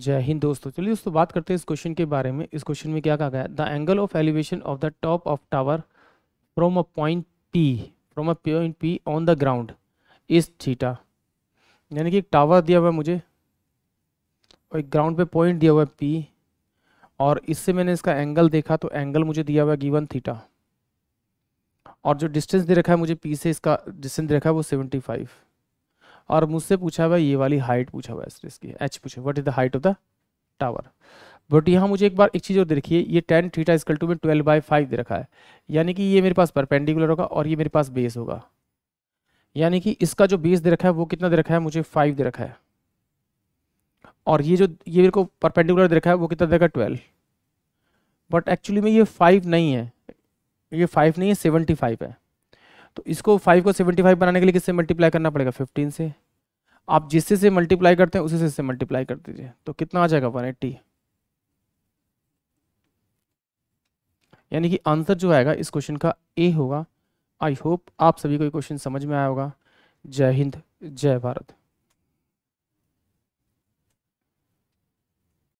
जय हिंद दोस्तों चलिए दोस्तों बात करते हैं इस क्वेश्चन के बारे में इस क्वेश्चन में क्या कहा गया the angle of elevation of the top of tower from a point P from a point P on the ground is theta यानी कि एक टावर दिया हुआ है मुझे और एक ग्राउंड पे पॉइंट दिया हुआ है पी और इससे मैंने इसका एंगल देखा तो एंगल मुझे दिया हुआ है गिवन थीटा और जो डिस्टेंस दे रखा है मुझे पी से इसका डिस्टेंस दे रखा है वो सेवेंटी फाइव और मुझसे पूछा हुआ ये वाली हाइट पूछा हुआ है इसकी एच पूछे what is the height of the tower but यहाँ मुझे एक बार एक चीज़ और देखिए ये टेन थीटा इसकल टू में ट्वेल्व बाई फाइव दे रखा है यानी कि ये मेरे पास परपेंडिकुलर होगा और ये मेरे पास बेस होगा यानी कि इसका जो बेस दे रखा है वो कितना दे रखा है मुझे फाइव दे रखा है और ये जो ये मेरे को परपेंडिकुलर दे रखा है वो कितना देखा ट्वेल्व बट एक्चुअली में ये फाइव नहीं है ये फाइव नहीं है सेवेंटी फाइव है तो इसको फाइव को सेवेंटी फाइव बनाने के लिए किससे मल्टीप्लाई करना पड़ेगा फिफ्टीन से आप जिससे से मल्टीप्लाई करते हैं उसी से से मल्टीप्लाई कर दीजिए तो कितना आ जाएगा वन एट्टी यानी कि आंसर जो आएगा इस क्वेश्चन का ए होगा आई होप आप सभी को ये क्वेश्चन समझ में आया होगा जय हिंद जय भारत